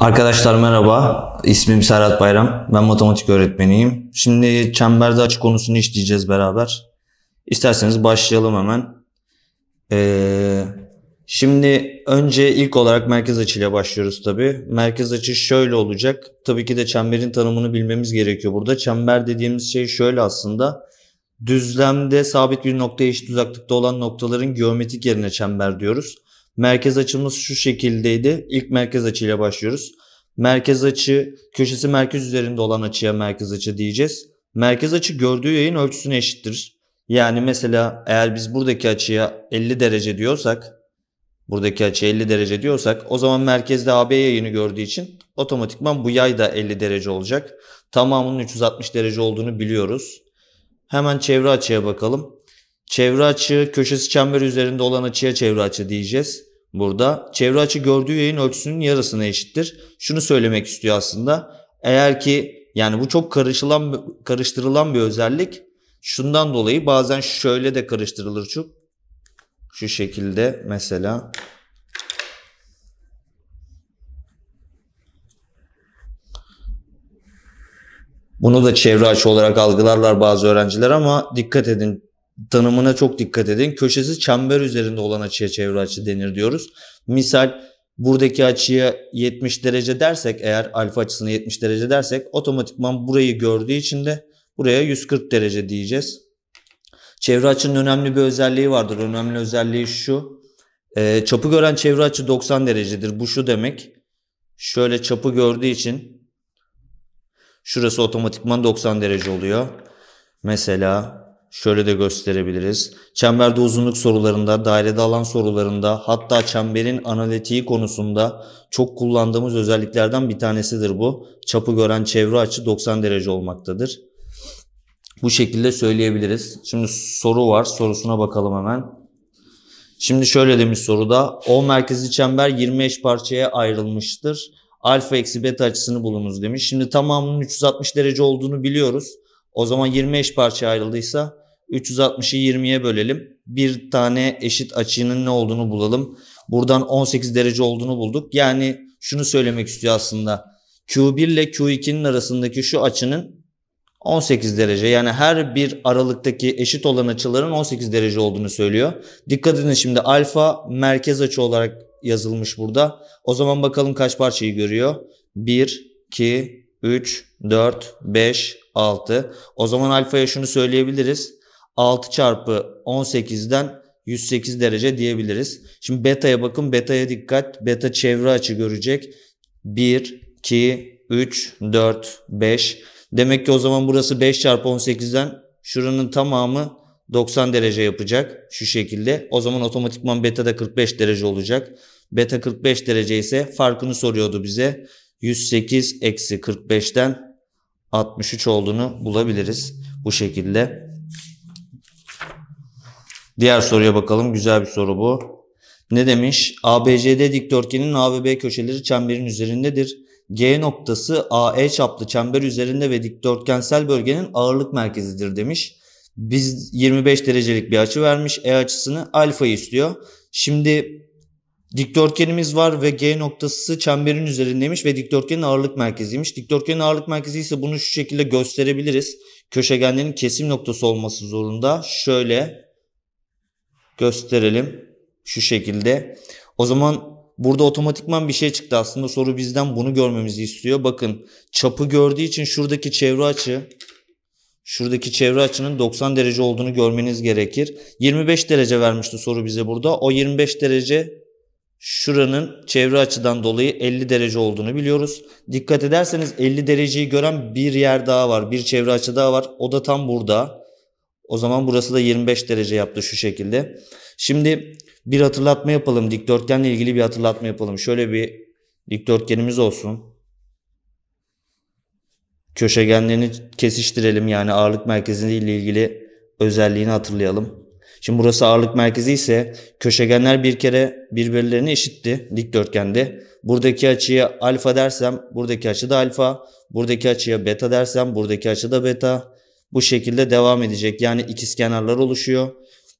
Arkadaşlar merhaba. İsmim Serhat Bayram. Ben matematik öğretmeniyim. Şimdi çemberde açı konusunu işleyeceğiz beraber. İsterseniz başlayalım hemen. Ee, şimdi önce ilk olarak merkez açıyla başlıyoruz tabi. Merkez açı şöyle olacak. Tabii ki de çemberin tanımını bilmemiz gerekiyor burada. Çember dediğimiz şey şöyle aslında. Düzlemde sabit bir noktaya eşit uzaklıkta olan noktaların geometrik yerine çember diyoruz. Merkez açımız şu şekildeydi. İlk merkez açıyla başlıyoruz. Merkez açı köşesi merkez üzerinde olan açıya merkez açı diyeceğiz. Merkez açı gördüğü yayın ölçüsüne eşittir. Yani mesela eğer biz buradaki açıya 50 derece diyorsak buradaki açı 50 derece diyorsak o zaman merkezde AB yayını gördüğü için otomatikman bu yay da 50 derece olacak. Tamamının 360 derece olduğunu biliyoruz. Hemen çevre açıya bakalım. Çevre açı köşesi çember üzerinde olan açıya çevre açı diyeceğiz. Burada çevre açı gördüğü yayın ölçüsünün yarısına eşittir. Şunu söylemek istiyor aslında. Eğer ki yani bu çok karışılan, karıştırılan bir özellik. Şundan dolayı bazen şöyle de karıştırılır çok. Şu şekilde mesela Bunu da çevre açı olarak algılarlar bazı öğrenciler ama dikkat edin tanımına çok dikkat edin. Köşesi çember üzerinde olan açıya çevre açı denir diyoruz. Misal buradaki açıya 70 derece dersek eğer alfa açısını 70 derece dersek otomatikman burayı gördüğü için de buraya 140 derece diyeceğiz. Çevre açının önemli bir özelliği vardır. Önemli özelliği şu. E, çapı gören çevre açı 90 derecedir. Bu şu demek. Şöyle çapı gördüğü için şurası otomatikman 90 derece oluyor. Mesela şöyle de gösterebiliriz. Çemberde uzunluk sorularında, dairede alan sorularında hatta çemberin analitiği konusunda çok kullandığımız özelliklerden bir tanesidir bu. Çapı gören çevre açı 90 derece olmaktadır. Bu şekilde söyleyebiliriz. Şimdi soru var. Sorusuna bakalım hemen. Şimdi şöyle demiş soruda. O merkezi çember 25 parçaya ayrılmıştır. Alfa eksi beta açısını bulunuz demiş. Şimdi tamamının 360 derece olduğunu biliyoruz. O zaman 25 eş parça ayrıldıysa 360'ı 20'ye bölelim. Bir tane eşit açının ne olduğunu bulalım. Buradan 18 derece olduğunu bulduk. Yani şunu söylemek istiyor aslında. Q1 ile Q2'nin arasındaki şu açının 18 derece. Yani her bir aralıktaki eşit olan açıların 18 derece olduğunu söylüyor. Dikkat edin şimdi alfa merkez açı olarak yazılmış burada. O zaman bakalım kaç parçayı görüyor? 1, 2, 3, 4, 5, 6. O zaman alfaya şunu söyleyebiliriz. 6 çarpı 18'den 108 derece diyebiliriz. Şimdi beta'ya bakın. Beta'ya dikkat. Beta çevre açı görecek. 1, 2, 3, 4, 5. Demek ki o zaman burası 5 çarpı 18'den şuranın tamamı 90 derece yapacak şu şekilde. O zaman otomatikman beta da 45 derece olacak. Beta 45 derece ise farkını soruyordu bize. 108 eksi 45'ten 63 olduğunu bulabiliriz bu şekilde. Diğer soruya bakalım. Güzel bir soru bu. Ne demiş? ABCD dikdörtgenin A ve B köşeleri çemberin üzerindedir. G noktası AE çaplı çember üzerinde ve dikdörtgensel bölgenin ağırlık merkezidir demiş. Biz 25 derecelik bir açı vermiş. E açısını alfa istiyor. Şimdi dikdörtgenimiz var ve G noktası çemberin üzerindeymiş ve dikdörtgenin ağırlık merkeziymiş. Dikdörtgenin ağırlık merkezi ise bunu şu şekilde gösterebiliriz. Köşegenlerin kesim noktası olması zorunda. Şöyle gösterelim. Şu şekilde. O zaman burada otomatikman bir şey çıktı. Aslında soru bizden bunu görmemizi istiyor. Bakın çapı gördüğü için şuradaki çevre açı Şuradaki çevre açının 90 derece olduğunu görmeniz gerekir. 25 derece vermişti soru bize burada. O 25 derece şuranın çevre açıdan dolayı 50 derece olduğunu biliyoruz. Dikkat ederseniz 50 dereceyi gören bir yer daha var. Bir çevre açı daha var. O da tam burada. O zaman burası da 25 derece yaptı şu şekilde. Şimdi bir hatırlatma yapalım. Dikdörtgenle ilgili bir hatırlatma yapalım. Şöyle bir dikdörtgenimiz olsun. Köşegenlerini kesiştirelim. Yani ağırlık merkezinde ile ilgili özelliğini hatırlayalım. Şimdi burası ağırlık merkezi ise köşegenler bir kere birbirlerine eşitti dikdörtgende. Buradaki açıya alfa dersem buradaki açı da alfa. Buradaki açıya beta dersem buradaki açı da beta bu şekilde devam edecek. Yani ikiz kenarlar oluşuyor.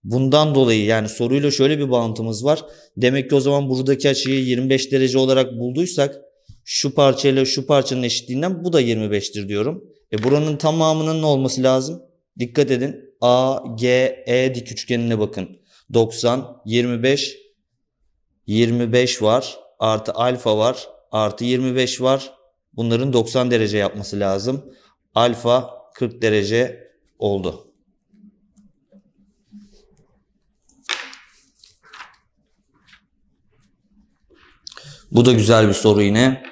Bundan dolayı yani soruyla şöyle bir bağıntımız var. Demek ki o zaman buradaki açıyı 25 derece olarak bulduysak şu parçayla şu parçanın eşitliğinden bu da 25'tir diyorum. E buranın tamamının ne olması lazım? Dikkat edin. A, G, E dik üçgenine bakın. 90, 25, 25 var. Artı alfa var. Artı 25 var. Bunların 90 derece yapması lazım. Alfa, 40 derece oldu. Bu da güzel bir soru yine.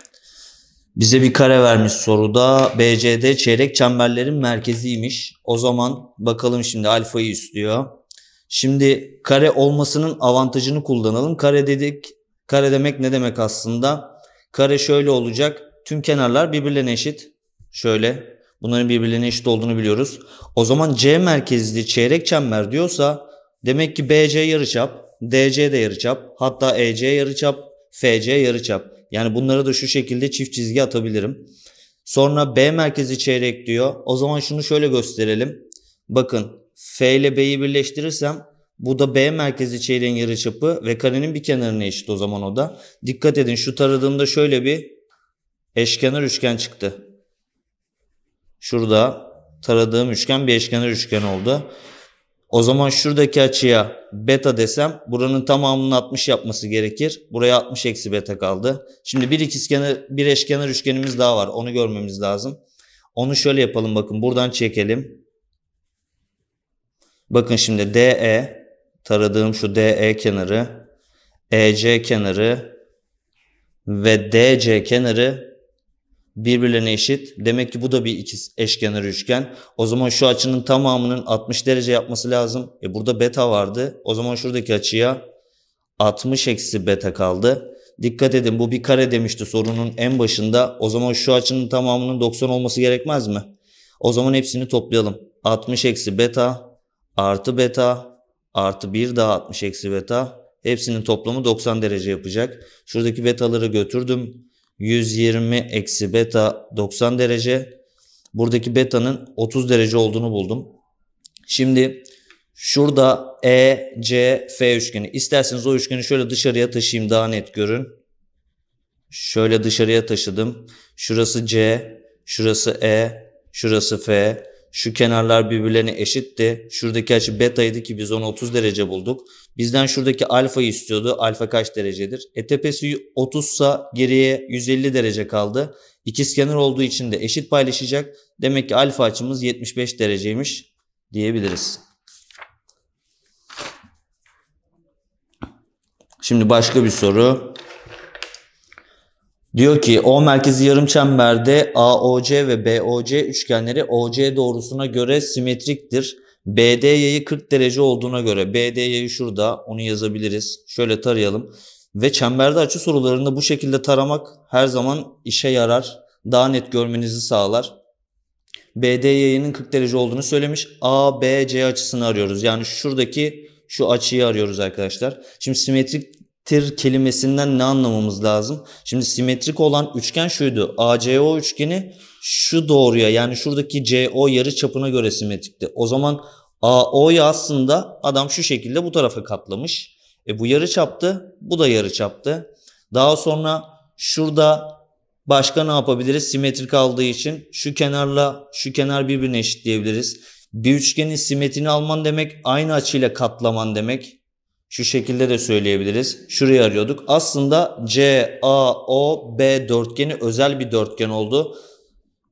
Bize bir kare vermiş soruda. BCD çeyrek çemberlerin merkeziymiş. O zaman bakalım şimdi alfayı üstlüyor. Şimdi kare olmasının avantajını kullanalım. Kare dedik. Kare demek ne demek aslında? Kare şöyle olacak. Tüm kenarlar birbirine eşit. Şöyle Bunların birbirlerine eşit olduğunu biliyoruz. O zaman C merkezli çeyrek çember diyorsa demek ki BC yarıçap, DC de yarıçap, hatta EC yarıçap, FC yarıçap. Yani bunları da şu şekilde çift çizgi atabilirim. Sonra B merkezi çeyrek diyor. O zaman şunu şöyle gösterelim. Bakın F ile B'yi birleştirirsem bu da B merkezi çeyreğin yarıçapı ve karenin bir kenarına eşit o zaman o da. Dikkat edin şu taradığımda şöyle bir eşkenar üçgen çıktı. Şurada taradığım üçgen bir eşkenar üçgen oldu. O zaman şuradaki açıya beta desem buranın tamamının 60 yapması gerekir. Buraya 60 eksi beta kaldı. Şimdi bir ikizkenar bir eşkenar üçgenimiz daha var. Onu görmemiz lazım. Onu şöyle yapalım bakın buradan çekelim. Bakın şimdi DE taradığım şu DE kenarı, EC kenarı ve DC kenarı birbirlerine eşit. Demek ki bu da bir ikiz eşkenar üçgen. O zaman şu açının tamamının 60 derece yapması lazım. E burada beta vardı. O zaman şuradaki açıya 60 eksi beta kaldı. Dikkat edin bu bir kare demişti sorunun en başında. O zaman şu açının tamamının 90 olması gerekmez mi? O zaman hepsini toplayalım. 60 eksi beta artı beta artı bir daha 60 eksi beta. Hepsinin toplamı 90 derece yapacak. Şuradaki betaları götürdüm. 120 eksi beta 90 derece. Buradaki beta'nın 30 derece olduğunu buldum. Şimdi şurada E, C, F üçgeni. İsterseniz o üçgeni şöyle dışarıya taşıyayım daha net görün. Şöyle dışarıya taşıdım. Şurası C, şurası E, şurası F. Şu kenarlar birbirlerine eşitti. Şuradaki açı betaydı ki biz onu 30 derece bulduk. Bizden şuradaki alfayı istiyordu. Alfa kaç derecedir? E tepesi 30 sa geriye 150 derece kaldı. İkizkenar olduğu için de eşit paylaşacak. Demek ki alfa açımız 75 dereceymiş diyebiliriz. Şimdi başka bir soru. Diyor ki O merkezi yarım çemberde AOC ve BOC üçgenleri OC doğrusuna göre simetriktir. BDY'yi 40 derece olduğuna göre BDY'yi şurada onu yazabiliriz. Şöyle tarayalım. Ve çemberde açı sorularında bu şekilde taramak her zaman işe yarar. Daha net görmenizi sağlar. BDY'nin 40 derece olduğunu söylemiş. ABC açısını arıyoruz. Yani şuradaki şu açıyı arıyoruz arkadaşlar. Şimdi simetrik tir kelimesinden ne anlamamız lazım? Şimdi simetrik olan üçgen şuydu. ACO üçgeni şu doğruya yani şuradaki CO yarı çapına göre simetrikti. O zaman AO'yu aslında adam şu şekilde bu tarafa katlamış. E bu yarı çaptı, bu da yarı çaptı. Daha sonra şurada başka ne yapabiliriz? Simetrik aldığı için şu kenarla şu kenar birbirine eşitleyebiliriz. Bir üçgenin simetrini alman demek aynı açıyla katlaman demek. Şu şekilde de söyleyebiliriz. Şurayı arıyorduk. Aslında C, A, O, B dörtgeni özel bir dörtgen oldu.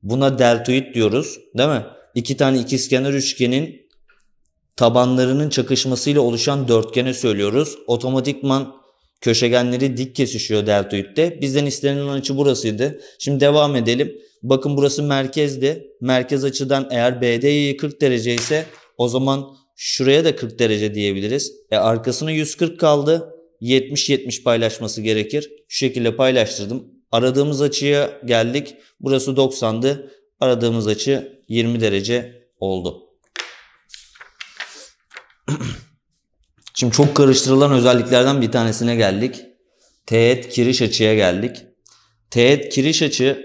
Buna deltoid diyoruz değil mi? İki tane ikizkenar üçgenin tabanlarının çakışmasıyla oluşan dörtgene söylüyoruz. Otomatikman köşegenleri dik kesişiyor deltoidde. Bizden istenen açı burasıydı. Şimdi devam edelim. Bakın burası merkezdi. Merkez açıdan eğer BD'yi 40 derece ise o zaman şuraya da 40 derece diyebiliriz. E arkasına 140 kaldı. 70-70 paylaşması gerekir. Şu şekilde paylaştırdım. Aradığımız açıya geldik. Burası 90'dı. Aradığımız açı 20 derece oldu. Şimdi çok karıştırılan özelliklerden bir tanesine geldik. Teğet kiriş açıya geldik. Teğet kiriş açı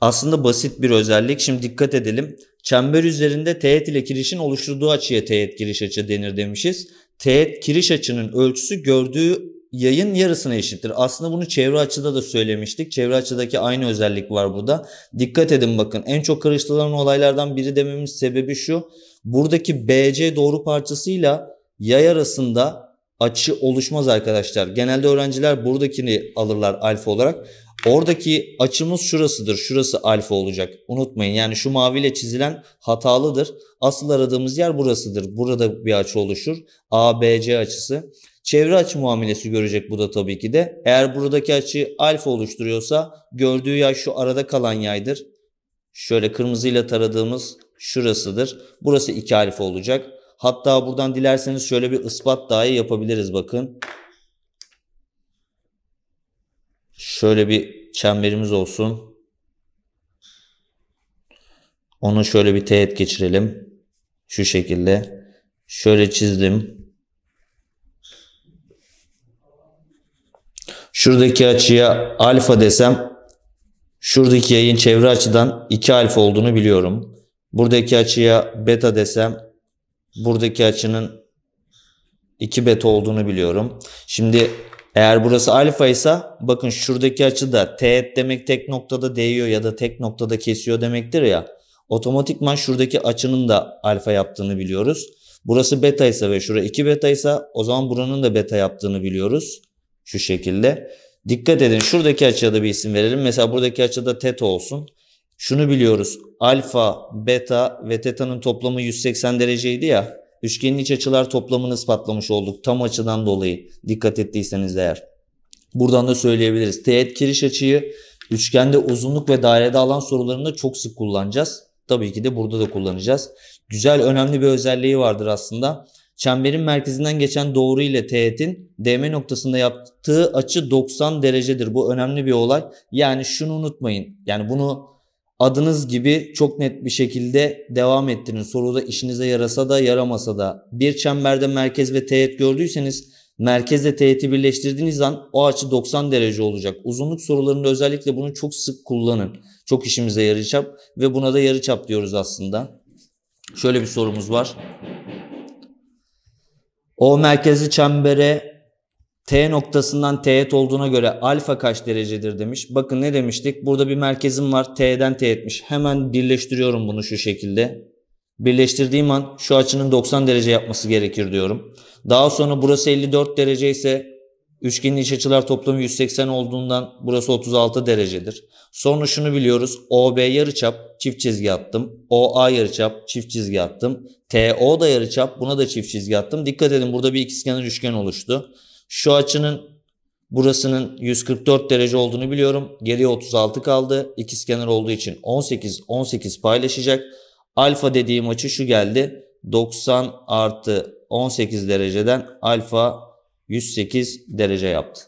aslında basit bir özellik. Şimdi dikkat edelim. Çember üzerinde teğet ile kirişin oluşturduğu açıya teğet kiriş açı denir demişiz. Teğet kiriş açının ölçüsü gördüğü yayın yarısına eşittir. Aslında bunu çevre açıda da söylemiştik. Çevre açıdaki aynı özellik var burada. Dikkat edin bakın en çok karıştırılan olaylardan biri dememiz sebebi şu. Buradaki BC doğru parçasıyla yay arasında açı oluşmaz arkadaşlar. Genelde öğrenciler buradakini alırlar alfa olarak. Oradaki açımız şurasıdır. Şurası alfa olacak. Unutmayın yani şu maviyle çizilen hatalıdır. Asıl aradığımız yer burasıdır. Burada bir açı oluşur. ABC açısı. Çevre açı muamelesi görecek bu da tabii ki de. Eğer buradaki açı alfa oluşturuyorsa gördüğü yay şu arada kalan yaydır. Şöyle kırmızıyla taradığımız şurasıdır. Burası 2 alfa olacak. Hatta buradan dilerseniz şöyle bir ispat dahi yapabiliriz bakın. Şöyle bir çemberimiz olsun. Onu şöyle bir teğet geçirelim. Şu şekilde. Şöyle çizdim. Şuradaki açıya alfa desem şuradaki yayın çevre açıdan 2 alfa olduğunu biliyorum. Buradaki açıya beta desem buradaki açının 2 beta olduğunu biliyorum. Şimdi eğer burası alfa ise bakın şuradaki açı da teğet demek tek noktada değiyor ya da tek noktada kesiyor demektir ya. Otomatikman şuradaki açının da alfa yaptığını biliyoruz. Burası beta ise ve şura 2 beta ise o zaman buranın da beta yaptığını biliyoruz. Şu şekilde. Dikkat edin şuradaki açıya da bir isim verelim. Mesela buradaki açıda teta olsun. Şunu biliyoruz. Alfa, beta ve teta'nın toplamı 180 dereceydi ya. Üçgenin iç açılar toplamını ispatlamış olduk. Tam açıdan dolayı dikkat ettiyseniz eğer. Buradan da söyleyebiliriz. Teğet giriş açıyı üçgende uzunluk ve dairede alan sorularında çok sık kullanacağız. Tabii ki de burada da kullanacağız. Güzel önemli bir özelliği vardır aslında. Çemberin merkezinden geçen doğru ile teğetin DM noktasında yaptığı açı 90 derecedir. Bu önemli bir olay. Yani şunu unutmayın. Yani bunu adınız gibi çok net bir şekilde devam ettirin. Soruda işinize yarasa da yaramasa da bir çemberde merkez ve teğet gördüyseniz merkezle teğeti birleştirdiğiniz an o açı 90 derece olacak. Uzunluk sorularında özellikle bunu çok sık kullanın. Çok işimize yarayacak ve buna da yarıçap diyoruz aslında. Şöyle bir sorumuz var. O merkezi çembere T noktasından teğet olduğuna göre alfa kaç derecedir demiş. Bakın ne demiştik? Burada bir merkezim var. T'den teğetmiş. Hemen birleştiriyorum bunu şu şekilde. Birleştirdiğim an şu açının 90 derece yapması gerekir diyorum. Daha sonra burası 54 derece ise üçgenin iç açılar toplamı 180 olduğundan burası 36 derecedir. Sonra şunu biliyoruz. OB yarıçap çift çizgi attım. OA yarıçap çift çizgi attım. TO da yarıçap buna da çift çizgi attım. Dikkat edin burada bir ikizkenar üçgen oluştu. Şu açının burasının 144 derece olduğunu biliyorum. Geriye 36 kaldı. İkizkenar olduğu için 18 18 paylaşacak. Alfa dediğim açı şu geldi. 90 artı 18 dereceden alfa 108 derece yaptı.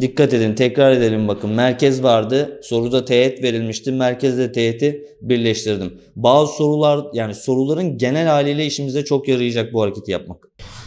Dikkat edin tekrar edelim bakın merkez vardı soruda teğet verilmişti merkezle teğeti birleştirdim. Bazı sorular yani soruların genel haliyle işimize çok yarayacak bu hareketi yapmak.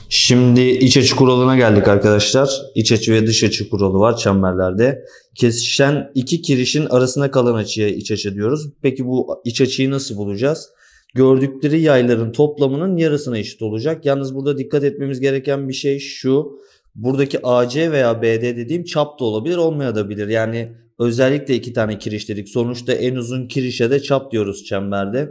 Şimdi iç açı kuralına geldik arkadaşlar. İç açı ve dış açı kuralı var çemberlerde. Kesişen iki kirişin arasına kalan açıya iç açı diyoruz. Peki bu iç açıyı nasıl bulacağız? Gördükleri yayların toplamının yarısına eşit olacak. Yalnız burada dikkat etmemiz gereken bir şey şu. Buradaki AC veya BD dediğim çap da olabilir olmayabilir. Yani özellikle iki tane kiriş dedik. Sonuçta en uzun kirişe de çap diyoruz çemberde.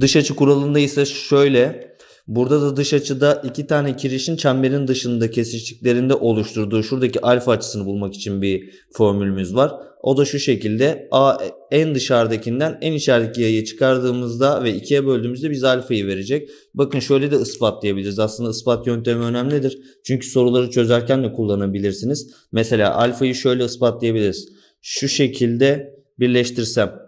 Dış açı kuralında ise şöyle Burada da dış açıda iki tane kirişin çemberin dışında kesiştiklerinde oluşturduğu şuradaki alfa açısını bulmak için bir formülümüz var. O da şu şekilde A en dışarıdakinden en içerideki yayı çıkardığımızda ve ikiye böldüğümüzde biz alfayı verecek. Bakın şöyle de ispatlayabiliriz. Aslında ispat yöntemi önemlidir. Çünkü soruları çözerken de kullanabilirsiniz. Mesela alfayı şöyle ispatlayabiliriz. Şu şekilde birleştirsem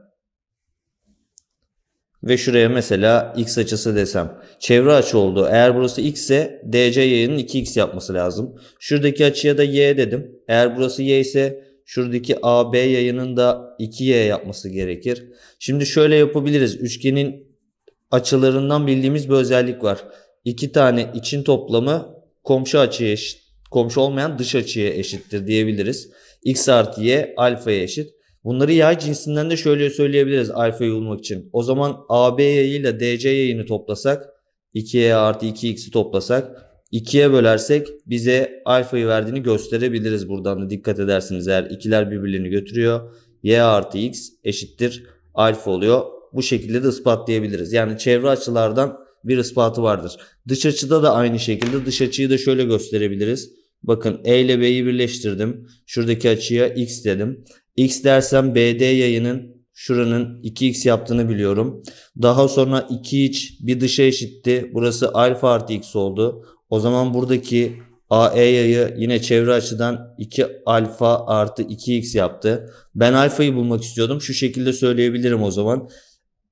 ve şuraya mesela x açısı desem. Çevre açı oldu. Eğer burası x ise DC yayının 2x yapması lazım. Şuradaki açıya da y dedim. Eğer burası y ise şuradaki AB yayının da 2y yapması gerekir. Şimdi şöyle yapabiliriz. Üçgenin açılarından bildiğimiz bir özellik var. İki tane için toplamı komşu açıya eşit, komşu olmayan dış açıya eşittir diyebiliriz. x artı y alfaya eşit. Bunları yay cinsinden de şöyle söyleyebiliriz alfayı bulmak için. O zaman AB yayıyla DC yayını toplasak 2E artı 2X'i toplasak 2'ye bölersek bize alfayı verdiğini gösterebiliriz buradan da dikkat edersiniz eğer ikiler birbirlerini götürüyor. Y artı X eşittir alfa oluyor. Bu şekilde de ispatlayabiliriz. Yani çevre açılardan bir ispatı vardır. Dış açıda da aynı şekilde dış açıyı da şöyle gösterebiliriz. Bakın E ile B'yi birleştirdim. Şuradaki açıya X dedim. X dersem BD yayının şuranın 2x yaptığını biliyorum. Daha sonra 2 iç bir dışa eşitti. Burası alfa artı x oldu. O zaman buradaki AE yayı yine çevre açıdan 2 alfa artı 2x yaptı. Ben alfayı bulmak istiyordum. Şu şekilde söyleyebilirim o zaman.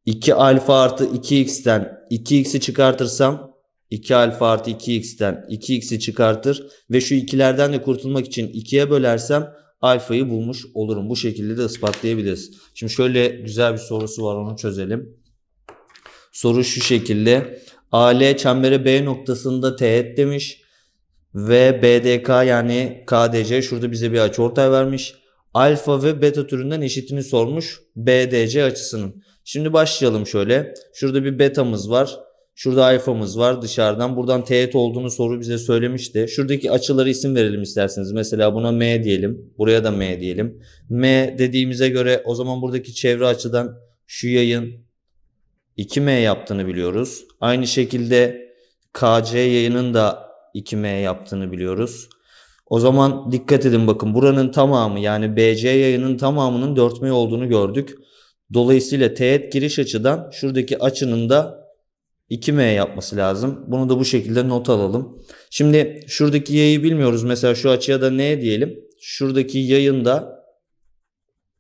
2 alfa artı 2x'ten 2x'i çıkartırsam 2 alfa artı 2x'ten 2x'i çıkartır ve şu ikilerden de kurtulmak için 2'ye bölersem alfayı bulmuş olurum. Bu şekilde de ispatlayabiliriz. Şimdi şöyle güzel bir sorusu var onu çözelim. Soru şu şekilde. AL çembere B noktasında teğet demiş. Ve BDK yani KDC şurada bize bir açı ortay vermiş. Alfa ve beta türünden eşitini sormuş BDC açısının. Şimdi başlayalım şöyle. Şurada bir betamız var. Şurada alfamız var dışarıdan. Buradan teğet olduğunu soru bize söylemişti. Şuradaki açıları isim verelim isterseniz. Mesela buna M diyelim. Buraya da M diyelim. M dediğimize göre o zaman buradaki çevre açıdan şu yayın 2M yaptığını biliyoruz. Aynı şekilde KC yayının da 2M yaptığını biliyoruz. O zaman dikkat edin bakın buranın tamamı yani BC yayının tamamının 4M olduğunu gördük. Dolayısıyla teğet giriş açıdan şuradaki açının da 2M yapması lazım. Bunu da bu şekilde not alalım. Şimdi şuradaki yayı bilmiyoruz. Mesela şu açıya da N diyelim. Şuradaki yayın da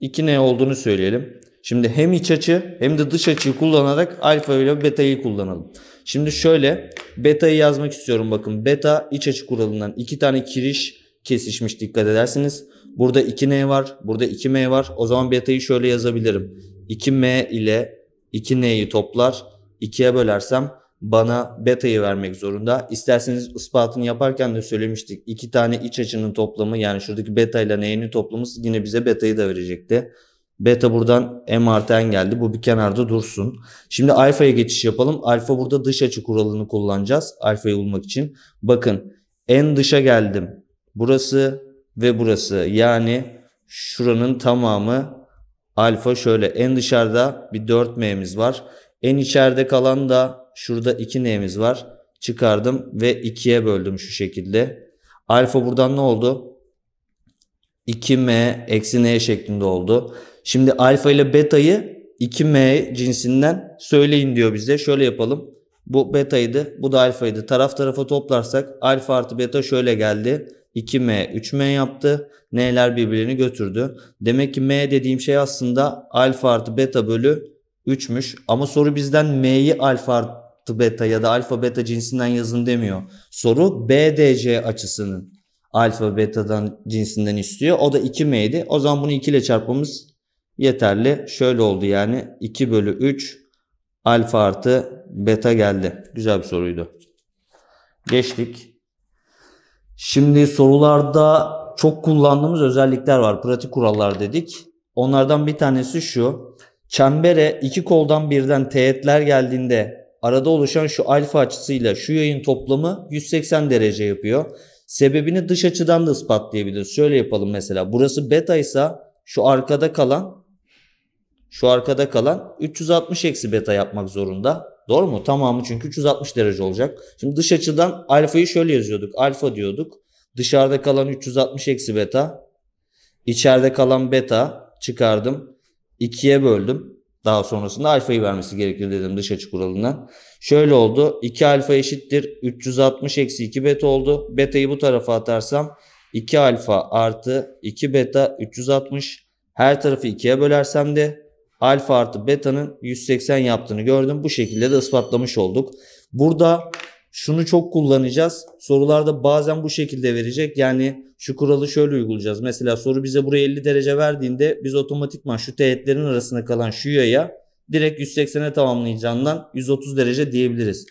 2N olduğunu söyleyelim. Şimdi hem iç açı hem de dış açıyı kullanarak alfa ile beta'yı kullanalım. Şimdi şöyle beta'yı yazmak istiyorum bakın. Beta iç açı kuralından iki tane kiriş kesişmiş dikkat edersiniz. Burada 2N var, burada 2M var. O zaman beta'yı şöyle yazabilirim. 2M ile 2N'yi toplar ikiye bölersem bana beta'yı vermek zorunda. İsterseniz ispatını yaparken de söylemiştik. İki tane iç açının toplamı yani şuradaki beta ile n'nin toplamı yine bize beta'yı da verecekti. Beta buradan m artı n geldi. Bu bir kenarda dursun. Şimdi alfaya geçiş yapalım. Alfa burada dış açı kuralını kullanacağız. Alfayı bulmak için. Bakın en dışa geldim. Burası ve burası. Yani şuranın tamamı alfa şöyle. En dışarıda bir 4m'miz var. En içeride kalan da şurada 2 n'miz var. Çıkardım ve 2'ye böldüm şu şekilde. Alfa buradan ne oldu? 2m eksi n şeklinde oldu. Şimdi alfa ile beta'yı 2m cinsinden söyleyin diyor bize. Şöyle yapalım. Bu beta'ydı. Bu da alfaydı. Taraf tarafa toplarsak alfa artı beta şöyle geldi. 2m 3m yaptı. N'ler birbirini götürdü. Demek ki m dediğim şey aslında alfa artı beta bölü 3'müş ama soru bizden M'yi alfa artı beta ya da alfa beta cinsinden yazın demiyor. Soru BDC açısının alfa betadan cinsinden istiyor. O da 2M'ydi. O zaman bunu 2 ile çarpmamız yeterli. Şöyle oldu yani 2 bölü 3 alfa artı beta geldi. Güzel bir soruydu. Geçtik. Şimdi sorularda çok kullandığımız özellikler var. Pratik kurallar dedik. Onlardan bir tanesi şu. Çembere iki koldan birden teğetler geldiğinde arada oluşan şu alfa açısıyla şu yayın toplamı 180 derece yapıyor. Sebebini dış açıdan da ispatlayabiliriz. Şöyle yapalım mesela. Burası beta ise şu arkada kalan şu arkada kalan 360 eksi beta yapmak zorunda. Doğru mu? Tamamı çünkü 360 derece olacak. Şimdi dış açıdan alfayı şöyle yazıyorduk. Alfa diyorduk. Dışarıda kalan 360 eksi beta. İçeride kalan beta çıkardım. 2'ye böldüm. Daha sonrasında alfayı vermesi gerekir dedim dış açı kuralından. Şöyle oldu. 2 alfa eşittir. 360 eksi 2 beta oldu. Beta'yı bu tarafa atarsam 2 alfa artı 2 beta 360. Her tarafı 2'ye bölersem de alfa artı beta'nın 180 yaptığını gördüm. Bu şekilde de ispatlamış olduk. Burada şunu çok kullanacağız. Sorularda bazen bu şekilde verecek. Yani şu kuralı şöyle uygulayacağız. Mesela soru bize buraya 50 derece verdiğinde biz otomatikman şu teğetlerin arasında kalan şu yaya direkt 180'e tamamlayacağından 130 derece diyebiliriz.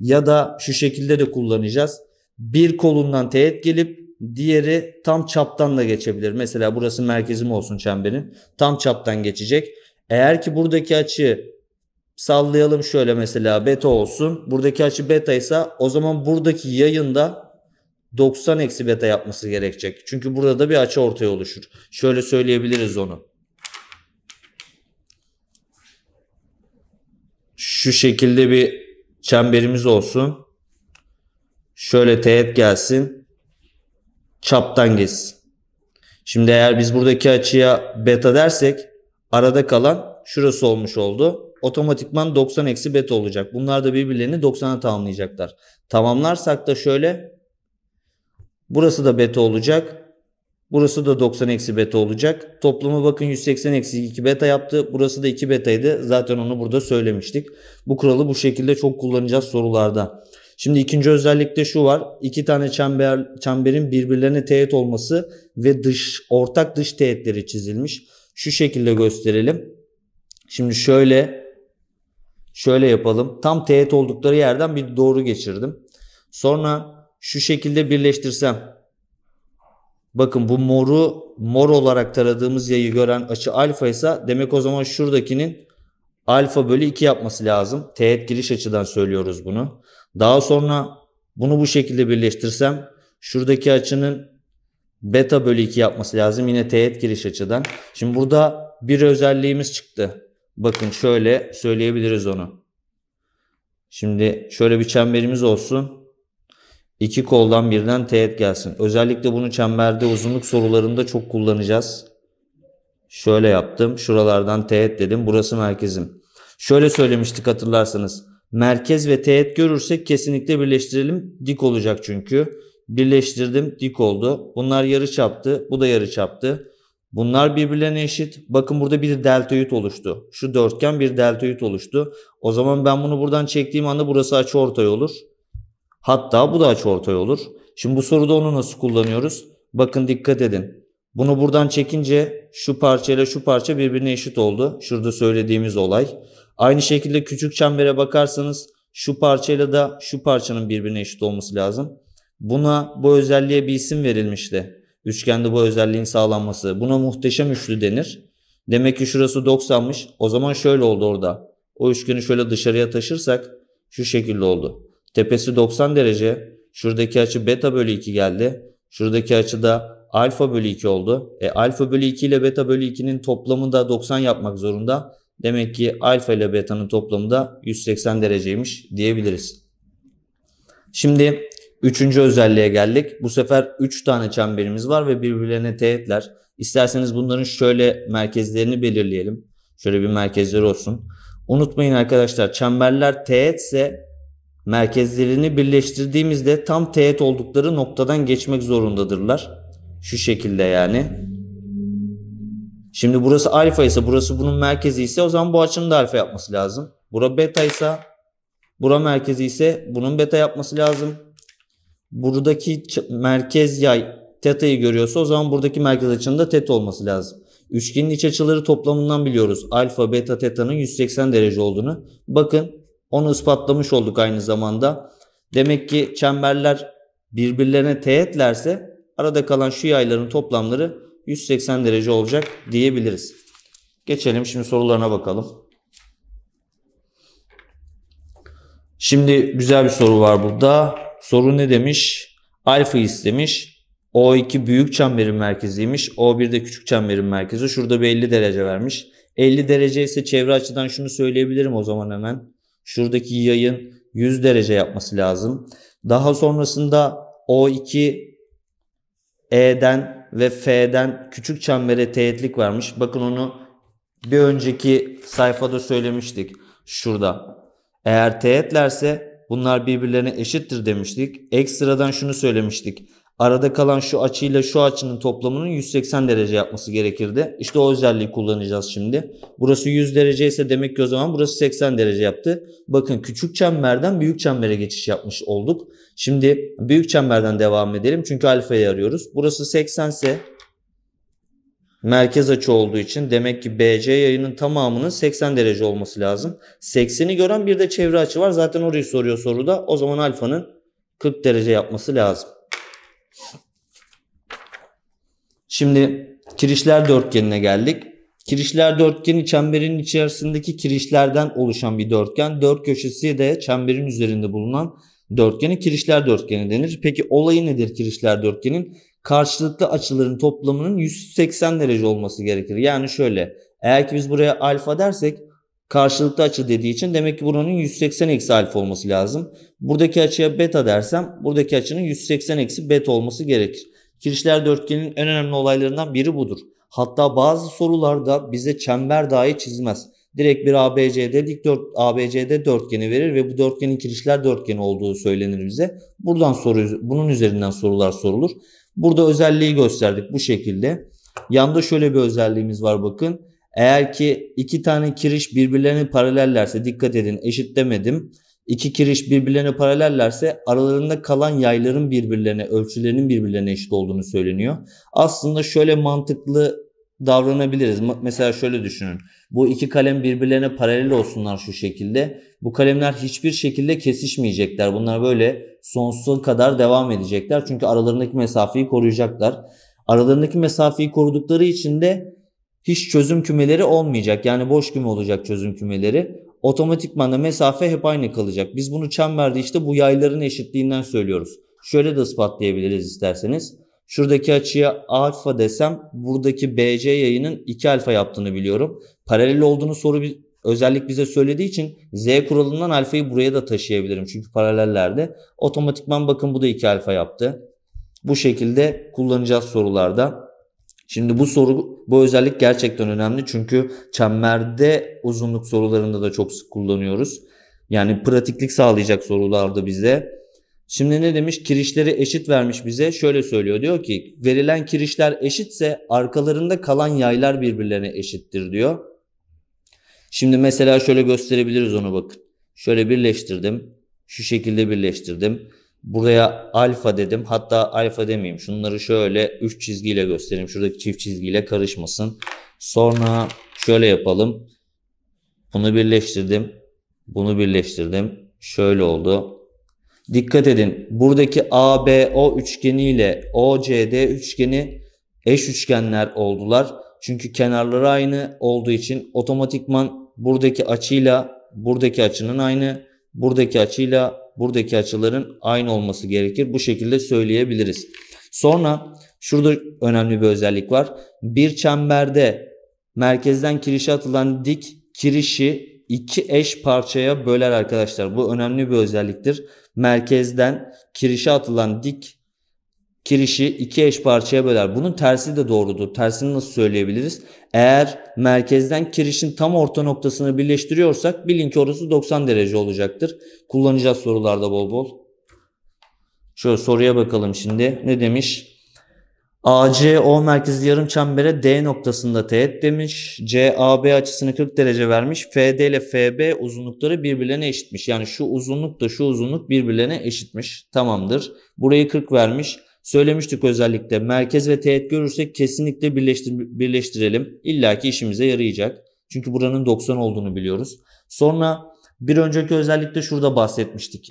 Ya da şu şekilde de kullanacağız. Bir kolundan teğet gelip diğeri tam çaptan da geçebilir. Mesela burası merkezim olsun çemberin. Tam çaptan geçecek. Eğer ki buradaki açı sallayalım şöyle mesela beta olsun. Buradaki açı beta ise o zaman buradaki yayında 90 eksi beta yapması gerekecek. Çünkü burada da bir açı ortaya oluşur. Şöyle söyleyebiliriz onu. Şu şekilde bir çemberimiz olsun. Şöyle teğet gelsin. Çaptan geçsin. Şimdi eğer biz buradaki açıya beta dersek arada kalan şurası olmuş oldu otomatikman 90 eksi beta olacak. Bunlar da birbirlerini 90'a tamamlayacaklar. Tamamlarsak da şöyle burası da beta olacak. Burası da 90 eksi beta olacak. Toplamı bakın 180 eksi 2 beta yaptı. Burası da 2 betaydı. Zaten onu burada söylemiştik. Bu kuralı bu şekilde çok kullanacağız sorularda. Şimdi ikinci özellikte şu var. İki tane çember, çemberin birbirlerine teğet olması ve dış ortak dış teğetleri çizilmiş. Şu şekilde gösterelim. Şimdi şöyle Şöyle yapalım. Tam teğet oldukları yerden bir doğru geçirdim. Sonra şu şekilde birleştirsem. Bakın bu moru mor olarak taradığımız yayı gören açı alfa ise demek o zaman şuradakinin alfa bölü 2 yapması lazım. Teğet giriş açıdan söylüyoruz bunu. Daha sonra bunu bu şekilde birleştirsem şuradaki açının beta bölü 2 yapması lazım. Yine teğet giriş açıdan. Şimdi burada bir özelliğimiz çıktı. Bakın şöyle söyleyebiliriz onu. Şimdi şöyle bir çemberimiz olsun. İki koldan birden teğet gelsin. Özellikle bunu çemberde uzunluk sorularında çok kullanacağız. Şöyle yaptım. Şuralardan teğet dedim. Burası merkezim. Şöyle söylemiştik hatırlarsanız. Merkez ve teğet görürsek kesinlikle birleştirelim. Dik olacak çünkü. Birleştirdim. Dik oldu. Bunlar yarı çaptı. Bu da yarı çaptı. Bunlar birbirlerine eşit. Bakın burada bir deltoid oluştu. Şu dörtgen bir deltoid oluştu. O zaman ben bunu buradan çektiğim anda burası açıortay olur. Hatta bu da açıortay olur. Şimdi bu soruda onu nasıl kullanıyoruz? Bakın dikkat edin. Bunu buradan çekince şu parça ile şu parça birbirine eşit oldu. Şurada söylediğimiz olay. Aynı şekilde küçük çembere bakarsanız şu parçayla da şu parçanın birbirine eşit olması lazım. Buna bu özelliğe bir isim verilmişti. Üçgende bu özelliğin sağlanması. Buna muhteşem üçlü denir. Demek ki şurası 90'mış. O zaman şöyle oldu orada. O üçgeni şöyle dışarıya taşırsak şu şekilde oldu. Tepesi 90 derece. Şuradaki açı beta bölü 2 geldi. Şuradaki açı da alfa bölü 2 oldu. E alfa bölü 2 ile beta bölü 2'nin toplamı da 90 yapmak zorunda. Demek ki alfa ile beta'nın toplamı da 180 dereceymiş diyebiliriz. Şimdi Üçüncü özelliğe geldik. Bu sefer üç tane çemberimiz var ve birbirlerine teğetler. İsterseniz bunların şöyle merkezlerini belirleyelim. Şöyle bir merkezleri olsun. Unutmayın arkadaşlar çemberler teğetse merkezlerini birleştirdiğimizde tam teğet oldukları noktadan geçmek zorundadırlar. Şu şekilde yani. Şimdi burası alfa ise burası bunun merkezi ise o zaman bu açının da alfa yapması lazım. Bura beta ise bura merkezi ise bunun beta yapması lazım buradaki merkez yay teta'yı görüyorsa o zaman buradaki merkez açının da teta olması lazım. Üçgenin iç açıları toplamından biliyoruz. Alfa, beta, teta'nın 180 derece olduğunu. Bakın onu ispatlamış olduk aynı zamanda. Demek ki çemberler birbirlerine teğetlerse arada kalan şu yayların toplamları 180 derece olacak diyebiliriz. Geçelim şimdi sorularına bakalım. Şimdi güzel bir soru var burada. Soru ne demiş? Alfa istemiş. O2 büyük çemberin merkeziymiş. O1 de küçük çemberin merkezi. Şurada bir 50 derece vermiş. 50 derece ise çevre açıdan şunu söyleyebilirim o zaman hemen. Şuradaki yayın 100 derece yapması lazım. Daha sonrasında O2 E'den ve F'den küçük çembere teğetlik vermiş. Bakın onu bir önceki sayfada söylemiştik. Şurada. Eğer teğetlerse bunlar birbirlerine eşittir demiştik. Ekstradan şunu söylemiştik. Arada kalan şu açıyla şu açının toplamının 180 derece yapması gerekirdi. İşte o özelliği kullanacağız şimdi. Burası 100 derece ise demek ki o zaman burası 80 derece yaptı. Bakın küçük çemberden büyük çembere geçiş yapmış olduk. Şimdi büyük çemberden devam edelim çünkü alfayı arıyoruz. Burası 80 ise merkez açı olduğu için demek ki BC yayının tamamının 80 derece olması lazım. 80'i gören bir de çevre açı var. Zaten orayı soruyor soruda. O zaman alfanın 40 derece yapması lazım. Şimdi kirişler dörtgenine geldik. Kirişler dörtgeni çemberin içerisindeki kirişlerden oluşan bir dörtgen. Dört köşesi de çemberin üzerinde bulunan dörtgeni kirişler dörtgeni denir. Peki olayı nedir kirişler dörtgenin? karşılıklı açıların toplamının 180 derece olması gerekir. Yani şöyle eğer ki biz buraya alfa dersek karşılıklı açı dediği için demek ki buranın 180 eksi alfa olması lazım. Buradaki açıya beta dersem buradaki açının 180 eksi beta olması gerekir. Kirişler dörtgenin en önemli olaylarından biri budur. Hatta bazı sorularda bize çember dahi çizmez. Direkt bir ABCD dik dört, ABCD dörtgeni verir ve bu dörtgenin kirişler dörtgeni olduğu söylenir bize. Buradan soru bunun üzerinden sorular sorulur. Burada özelliği gösterdik bu şekilde. Yanda şöyle bir özelliğimiz var bakın. Eğer ki iki tane kiriş birbirlerine paralellerse dikkat edin eşit demedim. İki kiriş birbirlerine paralellerse aralarında kalan yayların birbirlerine, ölçülerinin birbirlerine eşit olduğunu söyleniyor. Aslında şöyle mantıklı davranabiliriz. Mesela şöyle düşünün. Bu iki kalem birbirlerine paralel olsunlar şu şekilde bu kalemler hiçbir şekilde kesişmeyecekler. Bunlar böyle sonsuza kadar devam edecekler. Çünkü aralarındaki mesafeyi koruyacaklar. Aralarındaki mesafeyi korudukları için de hiç çözüm kümeleri olmayacak. Yani boş küme olacak çözüm kümeleri. Otomatikman da mesafe hep aynı kalacak. Biz bunu çemberde işte bu yayların eşitliğinden söylüyoruz. Şöyle de ispatlayabiliriz isterseniz. Şuradaki açıya alfa desem buradaki BC yayının 2 alfa yaptığını biliyorum. Paralel olduğunu soru bir özellik bize söylediği için Z kuralından alfayı buraya da taşıyabilirim. Çünkü paralellerde. Otomatikman bakın bu da 2 alfa yaptı. Bu şekilde kullanacağız sorularda. Şimdi bu soru bu özellik gerçekten önemli çünkü çemberde uzunluk sorularında da çok sık kullanıyoruz. Yani pratiklik sağlayacak sorularda bize. Şimdi ne demiş? Kirişleri eşit vermiş bize. Şöyle söylüyor. Diyor ki verilen kirişler eşitse arkalarında kalan yaylar birbirlerine eşittir diyor. Şimdi mesela şöyle gösterebiliriz onu bakın. Şöyle birleştirdim. Şu şekilde birleştirdim. Buraya alfa dedim. Hatta alfa demeyeyim. Şunları şöyle 3 çizgiyle göstereyim. Şuradaki çift çizgiyle karışmasın. Sonra şöyle yapalım. Bunu birleştirdim. Bunu birleştirdim. Şöyle oldu. Dikkat edin. Buradaki ABO üçgeni ile OCD üçgeni eş üçgenler oldular. Çünkü kenarları aynı olduğu için otomatikman buradaki açıyla buradaki açının aynı, buradaki açıyla buradaki açıların aynı olması gerekir. Bu şekilde söyleyebiliriz. Sonra şurada önemli bir özellik var. Bir çemberde merkezden kirişe atılan dik kirişi iki eş parçaya böler arkadaşlar. Bu önemli bir özelliktir. Merkezden kirişe atılan dik kirişi iki eş parçaya böler. Bunun tersi de doğrudur. Tersini nasıl söyleyebiliriz? Eğer merkezden kirişin tam orta noktasını birleştiriyorsak bilin ki orası 90 derece olacaktır. Kullanacağız sorularda bol bol. Şöyle soruya bakalım şimdi. Ne demiş? AC, O merkezli yarım çembere D noktasında teğet demiş. CAB açısını 40 derece vermiş. FD ile FB uzunlukları birbirlerine eşitmiş. Yani şu uzunluk da şu uzunluk birbirlerine eşitmiş. Tamamdır. Burayı 40 vermiş. Söylemiştik özellikle merkez ve teğet görürsek kesinlikle birleştir birleştirelim. İlla ki işimize yarayacak. Çünkü buranın 90 olduğunu biliyoruz. Sonra bir önceki özellikle şurada bahsetmiştik.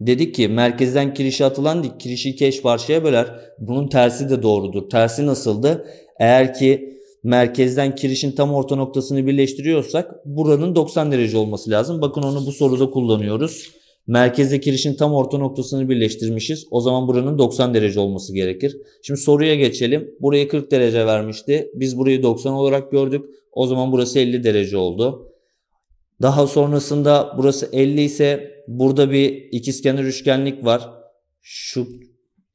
Dedik ki merkezden kirişe atılan dik kirişi iki parçaya böler. Bunun tersi de doğrudur. Tersi nasıldı? Eğer ki merkezden kirişin tam orta noktasını birleştiriyorsak buranın 90 derece olması lazım. Bakın onu bu soruda kullanıyoruz. Merkezle kirişin tam orta noktasını birleştirmişiz. O zaman buranın 90 derece olması gerekir. Şimdi soruya geçelim. Burayı 40 derece vermişti. Biz burayı 90 olarak gördük. O zaman burası 50 derece oldu. Daha sonrasında burası 50 ise burada bir ikizkenar üçgenlik var. Şu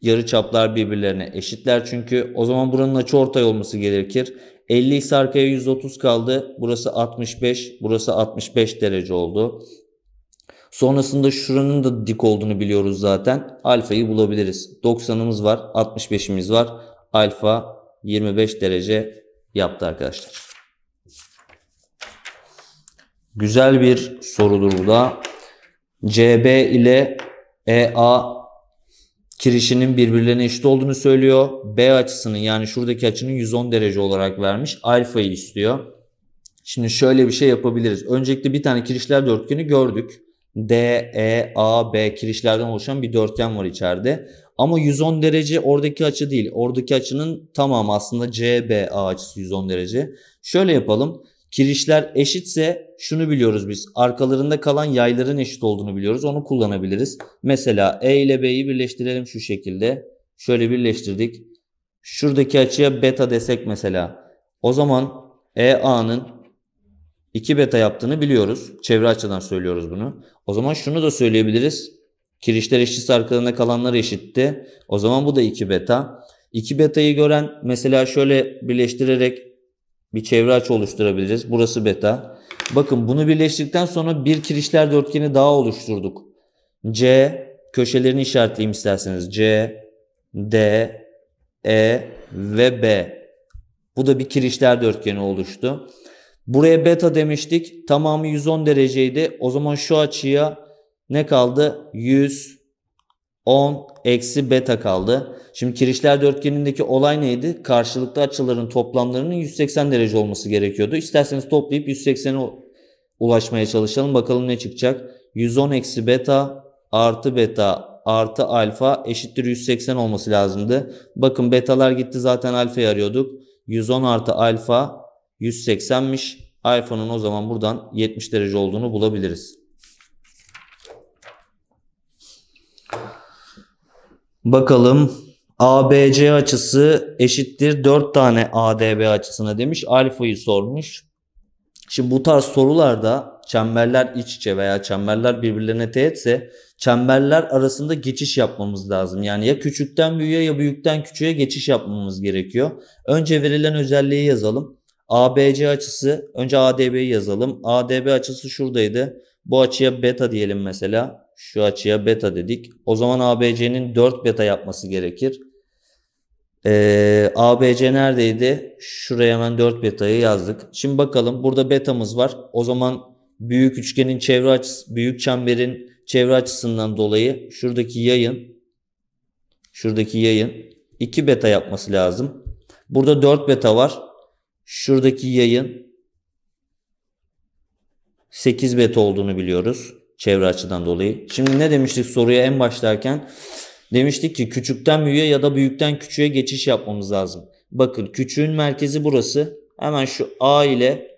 yarı çaplar birbirlerine eşitler çünkü o zaman buranın açı ortay olması gerekir. 50 ise arkaya 130 kaldı. Burası 65, burası 65 derece oldu. Sonrasında şuranın da dik olduğunu biliyoruz zaten. Alfayı bulabiliriz. 90'ımız var. 65'imiz var. Alfa 25 derece yaptı arkadaşlar. Güzel bir sorudur bu da. CB ile EA kirişinin birbirlerine eşit olduğunu söylüyor. B açısının yani şuradaki açının 110 derece olarak vermiş. Alfayı istiyor. Şimdi şöyle bir şey yapabiliriz. Öncelikle bir tane kirişler dörtgeni gördük. D, E, A, B kirişlerden oluşan bir dörtgen var içeride. Ama 110 derece oradaki açı değil. Oradaki açının tamamı aslında C B A açısı 110 derece. Şöyle yapalım. Kirişler eşitse şunu biliyoruz biz. Arkalarında kalan yayların eşit olduğunu biliyoruz. Onu kullanabiliriz. Mesela E ile B'yi birleştirelim şu şekilde. Şöyle birleştirdik. Şuradaki açıya beta desek mesela. O zaman EA'nın 2 beta yaptığını biliyoruz. Çevre açıdan söylüyoruz bunu. O zaman şunu da söyleyebiliriz. Kirişler eşitse arkalarında kalanlar eşitti. O zaman bu da 2 beta. 2 betayı gören mesela şöyle birleştirerek bir çevre açı oluşturabiliriz. Burası beta. Bakın bunu birleştirdikten sonra bir kirişler dörtgeni daha oluşturduk. C köşelerini işaretleyeyim isterseniz. C, D, E ve B. Bu da bir kirişler dörtgeni oluştu. Buraya beta demiştik. Tamamı 110 dereceydi. O zaman şu açıya ne kaldı? 110 eksi beta kaldı. Şimdi kirişler dörtgenindeki olay neydi? Karşılıklı açıların toplamlarının 180 derece olması gerekiyordu. İsterseniz toplayıp 180'e ulaşmaya çalışalım. Bakalım ne çıkacak? 110 eksi beta artı beta artı alfa eşittir 180 olması lazımdı. Bakın betalar gitti zaten alfa arıyorduk. 110 artı alfa 180'miş. iPhone'un o zaman buradan 70 derece olduğunu bulabiliriz. Bakalım ABC açısı eşittir 4 tane ADB açısına demiş. Alfa'yı sormuş. Şimdi bu tarz sorularda çemberler iç içe veya çemberler birbirlerine teğetse çemberler arasında geçiş yapmamız lazım. Yani ya küçükten büyüğe ya büyükten küçüğe geçiş yapmamız gerekiyor. Önce verilen özelliği yazalım. ABC açısı önce ADB'yi yazalım. ADB açısı şuradaydı. Bu açıya beta diyelim mesela. Şu açıya beta dedik. O zaman ABC'nin 4 beta yapması gerekir. Ee, ABC neredeydi? Şuraya hemen 4 betayı yazdık. Şimdi bakalım burada betamız var. O zaman büyük üçgenin çevre açısı, büyük çemberin çevre açısından dolayı şuradaki yayın şuradaki yayın 2 beta yapması lazım. Burada 4 beta var. Şuradaki yayın 8 bet olduğunu biliyoruz çevre açıdan dolayı. Şimdi ne demiştik soruya en başlarken? Demiştik ki küçükten büyüğe ya da büyükten küçüğe geçiş yapmamız lazım. Bakın küçüğün merkezi burası. Hemen şu A ile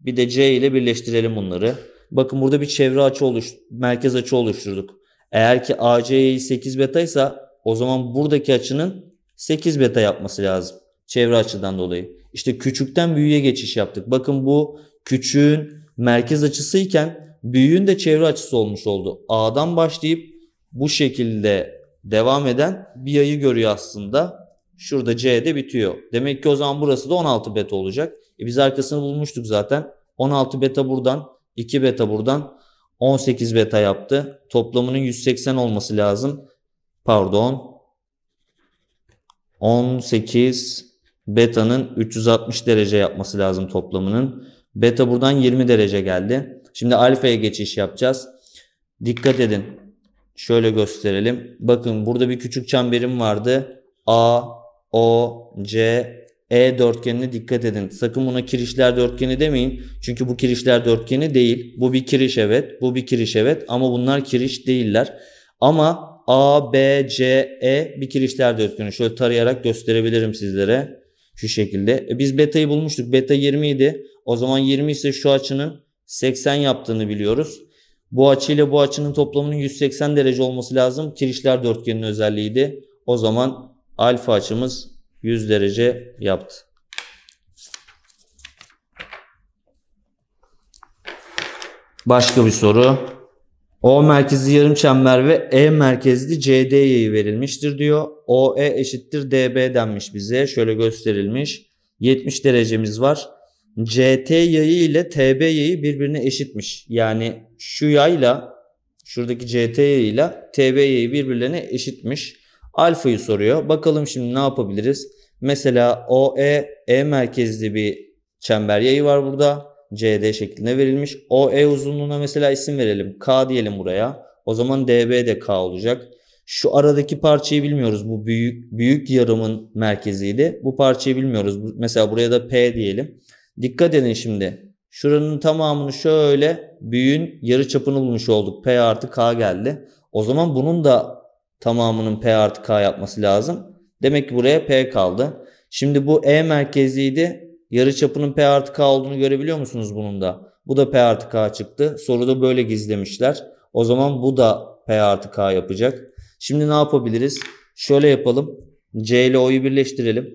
bir de C ile birleştirelim bunları. Bakın burada bir çevre açı oluş, merkez açı oluşturduk. Eğer ki AC 8 beta ise o zaman buradaki açının 8 beta yapması lazım. Çevre açıdan dolayı. İşte küçükten büyüğe geçiş yaptık. Bakın bu küçüğün merkez açısıyken büyüğün de çevre açısı olmuş oldu. A'dan başlayıp bu şekilde devam eden bir yayı görüyor aslında. Şurada C'de bitiyor. Demek ki o zaman burası da 16 beta olacak. E biz arkasını bulmuştuk zaten. 16 beta buradan, 2 beta buradan, 18 beta yaptı. Toplamının 180 olması lazım. Pardon. 18 beta'nın 360 derece yapması lazım toplamının. Beta buradan 20 derece geldi. Şimdi alfaya geçiş yapacağız. Dikkat edin. Şöyle gösterelim. Bakın burada bir küçük çemberim vardı. A, O, C, E dörtgenine dikkat edin. Sakın buna kirişler dörtgeni demeyin. Çünkü bu kirişler dörtgeni değil. Bu bir kiriş evet. Bu bir kiriş evet. Ama bunlar kiriş değiller. Ama A, B, C, E bir kirişler dörtgeni. Şöyle tarayarak gösterebilirim sizlere. Şu şekilde. E biz beta'yı bulmuştuk. Beta 20 idi. O zaman 20 ise şu açının 80 yaptığını biliyoruz. Bu açıyla bu açının toplamının 180 derece olması lazım. Kirişler dörtgenin özelliğiydi. O zaman alfa açımız 100 derece yaptı. Başka bir soru. O merkezli yarım çember ve E merkezli CD yayı verilmiştir diyor. OE eşittir DB denmiş bize. Şöyle gösterilmiş. 70 derecemiz var. CT yayı ile TB yayı birbirine eşitmiş. Yani şu yayla şuradaki CT ile TB yayı birbirlerine eşitmiş. Alfayı soruyor. Bakalım şimdi ne yapabiliriz? Mesela OE E merkezli bir çember yayı var burada. CD şeklinde verilmiş. OE uzunluğuna mesela isim verelim. K diyelim buraya. O zaman DB de K olacak. Şu aradaki parçayı bilmiyoruz. Bu büyük büyük yarımın merkeziydi. Bu parçayı bilmiyoruz. Mesela buraya da P diyelim. Dikkat edin şimdi. Şuranın tamamını şöyle büyüğün yarı çapını bulmuş olduk. P artı K geldi. O zaman bunun da tamamının P artı K yapması lazım. Demek ki buraya P kaldı. Şimdi bu E merkeziydi. Yarı çapının P artı K olduğunu görebiliyor musunuz bunun da? Bu da P artı K çıktı. Soruda böyle gizlemişler. O zaman bu da P artı K yapacak. Şimdi ne yapabiliriz? Şöyle yapalım. C ile O'yu birleştirelim.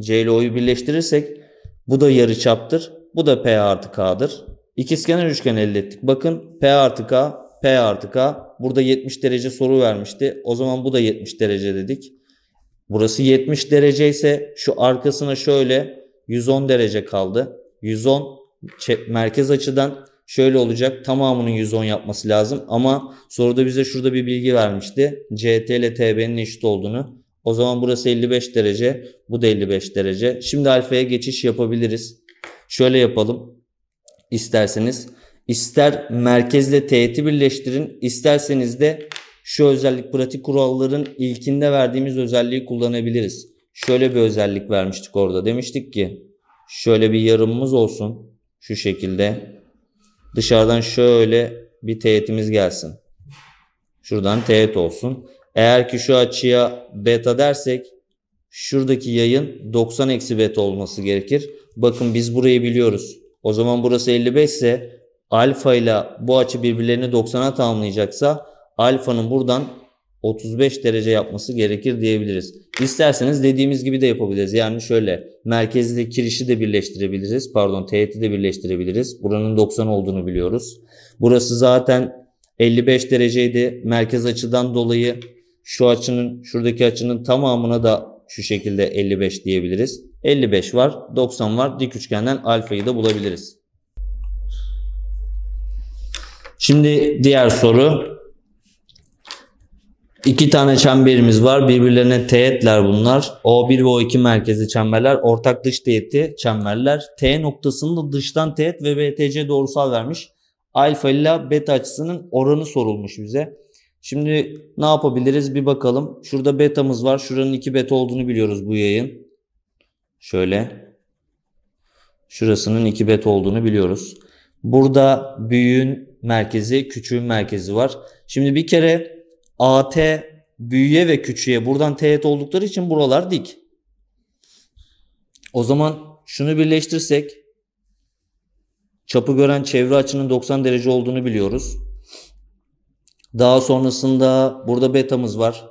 C ile O'yu birleştirirsek bu da yarı çaptır. Bu da P artı K'dır. İkizkenar üçgen elde ettik. Bakın P artı K, P artı K. Burada 70 derece soru vermişti. O zaman bu da 70 derece dedik. Burası 70 derece ise şu arkasına şöyle 110 derece kaldı. 110 merkez açıdan şöyle olacak. Tamamının 110 yapması lazım ama soruda bize şurada bir bilgi vermişti. CT ile TB'nin eşit olduğunu. O zaman burası 55 derece, bu da 55 derece. Şimdi alfaya geçiş yapabiliriz. Şöyle yapalım İsterseniz, ister merkezle teğeti birleştirin, isterseniz de şu özellik pratik kuralların ilkinde verdiğimiz özelliği kullanabiliriz şöyle bir özellik vermiştik orada. Demiştik ki şöyle bir yarımımız olsun şu şekilde. Dışarıdan şöyle bir teğetimiz gelsin. Şuradan teğet olsun. Eğer ki şu açıya beta dersek şuradaki yayın 90 eksi beta olması gerekir. Bakın biz burayı biliyoruz. O zaman burası 55 ise alfa ile bu açı birbirlerini 90'a tamamlayacaksa alfanın buradan 35 derece yapması gerekir diyebiliriz. İsterseniz dediğimiz gibi de yapabiliriz. Yani şöyle merkezli kirişi de birleştirebiliriz. Pardon teğeti de birleştirebiliriz. Buranın 90 olduğunu biliyoruz. Burası zaten 55 dereceydi. Merkez açıdan dolayı şu açının şuradaki açının tamamına da şu şekilde 55 diyebiliriz. 55 var 90 var dik üçgenden alfayı da bulabiliriz. Şimdi diğer soru İki tane çemberimiz var. Birbirlerine teğetler bunlar. O1 ve O2 merkezi çemberler. Ortak dış teğeti çemberler. T noktasında dıştan teğet ve BTC doğrusal vermiş. Alfa ile beta açısının oranı sorulmuş bize. Şimdi ne yapabiliriz bir bakalım. Şurada betamız var. Şuranın 2 beta olduğunu biliyoruz bu yayın. Şöyle. Şurasının 2 beta olduğunu biliyoruz. Burada büyüğün merkezi, küçüğün merkezi var. Şimdi bir kere AT büyüye ve küçüğe buradan teğet oldukları için buralar dik. O zaman şunu birleştirsek çapı gören çevre açının 90 derece olduğunu biliyoruz. Daha sonrasında burada betamız var.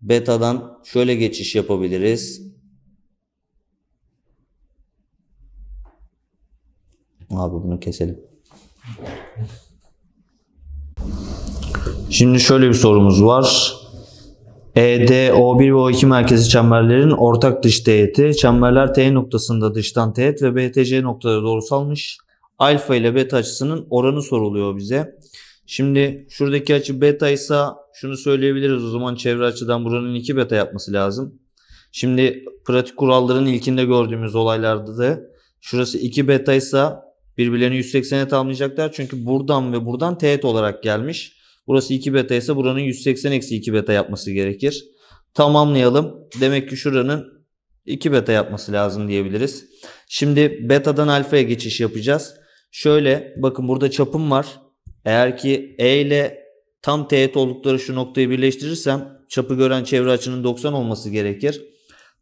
Betadan şöyle geçiş yapabiliriz. Abi bunu keselim. Şimdi şöyle bir sorumuz var. ED, O1 ve O2 merkezi çemberlerin ortak dış teğeti. Çemberler T noktasında dıştan teğet ve BTC noktada doğrusalmış. Alfa ile beta açısının oranı soruluyor bize. Şimdi şuradaki açı beta ise şunu söyleyebiliriz. O zaman çevre açıdan buranın 2 beta yapması lazım. Şimdi pratik kuralların ilkinde gördüğümüz olaylarda da şurası 2 beta ise birbirlerini 180'e tamamlayacaklar. Çünkü buradan ve buradan teğet olarak gelmiş. Burası 2 beta ise buranın 180 eksi 2 beta yapması gerekir. Tamamlayalım. Demek ki şuranın 2 beta yapması lazım diyebiliriz. Şimdi betadan alfaya geçiş yapacağız. Şöyle bakın burada çapım var. Eğer ki E ile tam teğet oldukları şu noktayı birleştirirsem çapı gören çevre açının 90 olması gerekir.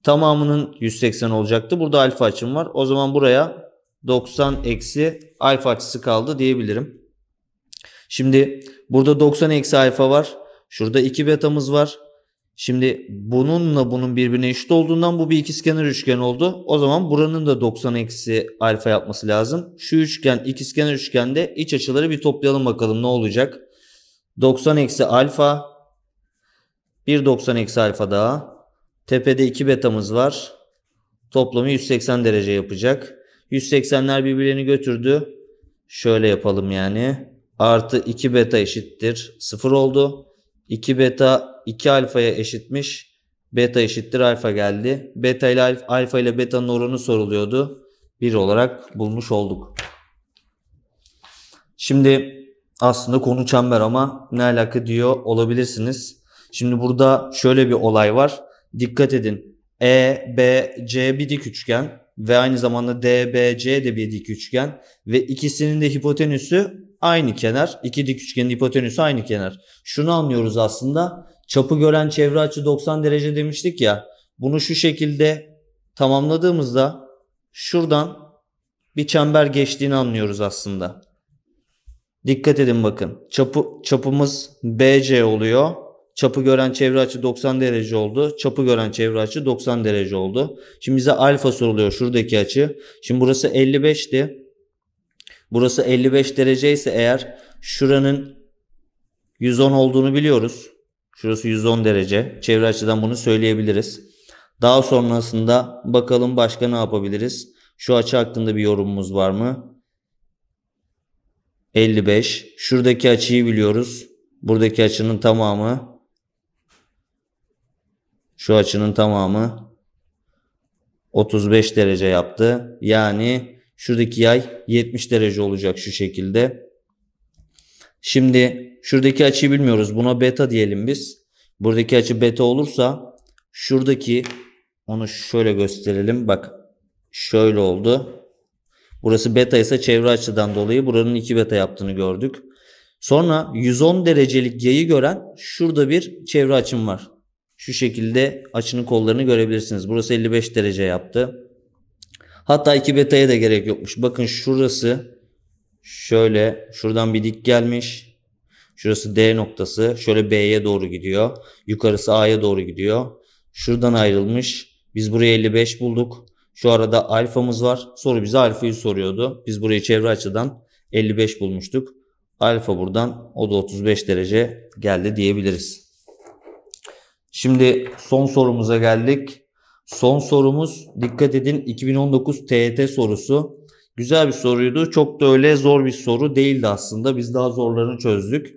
Tamamının 180 olacaktı. Burada alfa açım var. O zaman buraya 90 eksi alfa açısı kaldı diyebilirim. Şimdi burada 90 eksi alfa var. Şurada 2 betamız var. Şimdi bununla bunun birbirine eşit olduğundan bu bir ikizkenar üçgen oldu. O zaman buranın da 90 eksi alfa yapması lazım. Şu üçgen ikizkenar üçgende iç açıları bir toplayalım bakalım ne olacak. 90 eksi alfa. Bir 90 eksi alfa daha. Tepede 2 betamız var. Toplamı 180 derece yapacak. 180'ler birbirlerini götürdü. Şöyle yapalım yani artı 2 beta eşittir 0 oldu. 2 beta 2 alfaya eşitmiş. Beta eşittir alfa geldi. Beta ile alfa, alfa ile beta'nın oranı soruluyordu. 1 olarak bulmuş olduk. Şimdi aslında konu çember ama ne alaka diyor olabilirsiniz. Şimdi burada şöyle bir olay var. Dikkat edin. E, B, C bir dik üçgen ve aynı zamanda D, B, C de bir dik üçgen ve ikisinin de hipotenüsü aynı kenar. İki dik üçgenin hipotenüsü aynı kenar. Şunu anlıyoruz aslında. Çapı gören çevre açı 90 derece demiştik ya. Bunu şu şekilde tamamladığımızda şuradan bir çember geçtiğini anlıyoruz aslında. Dikkat edin bakın. Çapı, çapımız BC oluyor. Çapı gören çevre açı 90 derece oldu. Çapı gören çevre açı 90 derece oldu. Şimdi bize alfa soruluyor şuradaki açı. Şimdi burası 55'ti. Burası 55 derece ise eğer şuranın 110 olduğunu biliyoruz. Şurası 110 derece. Çevre açıdan bunu söyleyebiliriz. Daha sonrasında bakalım başka ne yapabiliriz? Şu açı hakkında bir yorumumuz var mı? 55. Şuradaki açıyı biliyoruz. Buradaki açının tamamı. Şu açının tamamı 35 derece yaptı. Yani Şuradaki yay 70 derece olacak şu şekilde. Şimdi şuradaki açıyı bilmiyoruz. Buna beta diyelim biz. Buradaki açı beta olursa şuradaki onu şöyle gösterelim. Bak şöyle oldu. Burası beta ise çevre açıdan dolayı buranın 2 beta yaptığını gördük. Sonra 110 derecelik yayı gören şurada bir çevre açım var. Şu şekilde açının kollarını görebilirsiniz. Burası 55 derece yaptı. Hatta 2 beta'ya da gerek yokmuş. Bakın şurası şöyle şuradan bir dik gelmiş. Şurası D noktası. Şöyle B'ye doğru gidiyor. Yukarısı A'ya doğru gidiyor. Şuradan ayrılmış. Biz buraya 55 bulduk. Şu arada alfamız var. Soru bize alfayı soruyordu. Biz burayı çevre açıdan 55 bulmuştuk. Alfa buradan o da 35 derece geldi diyebiliriz. Şimdi son sorumuza geldik. Son sorumuz dikkat edin 2019 TET sorusu. Güzel bir soruydu. Çok da öyle zor bir soru değildi aslında. Biz daha zorlarını çözdük.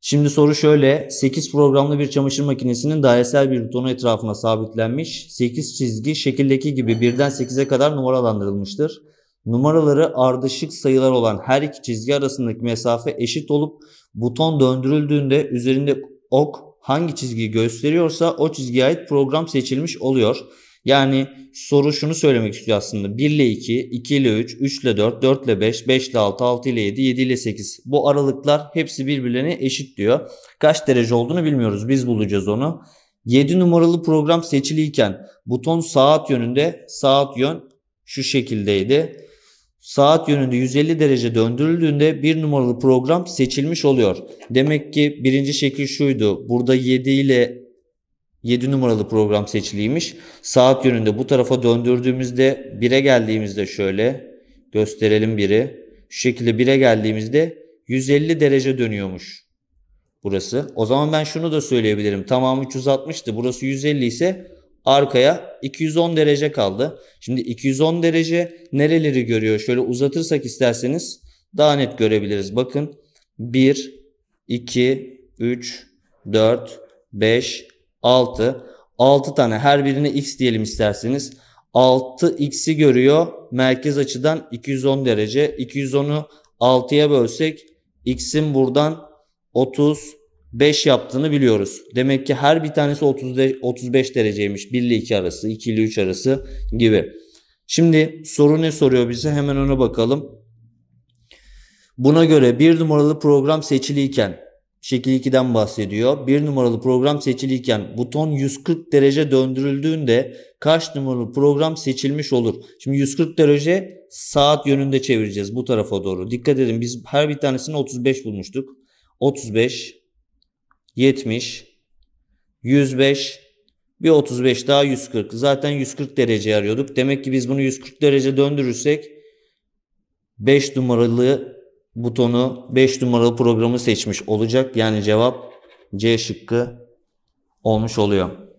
Şimdi soru şöyle. 8 programlı bir çamaşır makinesinin dairesel bir butonu etrafına sabitlenmiş. 8 çizgi şekildeki gibi birden 8'e kadar numaralandırılmıştır. Numaraları ardışık sayılar olan her iki çizgi arasındaki mesafe eşit olup buton döndürüldüğünde üzerinde ok hangi çizgiyi gösteriyorsa o çizgiye ait program seçilmiş oluyor. Yani soru şunu söylemek istiyor aslında. 1 ile 2, 2 ile 3, 3 ile 4, 4 ile 5, 5 ile 6, 6 ile 7, 7 ile 8. Bu aralıklar hepsi birbirlerine eşit diyor. Kaç derece olduğunu bilmiyoruz. Biz bulacağız onu. 7 numaralı program seçiliyken buton saat yönünde saat yön şu şekildeydi saat yönünde 150 derece döndürüldüğünde bir numaralı program seçilmiş oluyor. Demek ki birinci şekil şuydu. Burada 7 ile 7 numaralı program seçiliymiş. Saat yönünde bu tarafa döndürdüğümüzde 1'e geldiğimizde şöyle gösterelim 1'i. Şu şekilde 1'e geldiğimizde 150 derece dönüyormuş burası. O zaman ben şunu da söyleyebilirim. Tamamı 360'tı. Burası 150 ise arkaya 210 derece kaldı. Şimdi 210 derece nereleri görüyor? Şöyle uzatırsak isterseniz daha net görebiliriz. Bakın 1, 2, 3, 4, 5, 6. 6 tane her birine x diyelim isterseniz. 6x'i görüyor. Merkez açıdan 210 derece. 210'u 6'ya bölsek x'in buradan 30 5 yaptığını biliyoruz. Demek ki her bir tanesi 30 de, 35 dereceymiş. 1 ile 2 arası, 2 ile 3 arası gibi. Şimdi soru ne soruyor bize? Hemen ona bakalım. Buna göre bir numaralı program seçiliyken şekil 2'den bahsediyor. Bir numaralı program seçiliyken buton 140 derece döndürüldüğünde kaç numaralı program seçilmiş olur? Şimdi 140 derece saat yönünde çevireceğiz bu tarafa doğru. Dikkat edin biz her bir tanesini 35 bulmuştuk. 35 70, 105, bir 35 daha 140. Zaten 140 derece arıyorduk. Demek ki biz bunu 140 derece döndürürsek 5 numaralı butonu 5 numaralı programı seçmiş olacak. Yani cevap C şıkkı olmuş oluyor.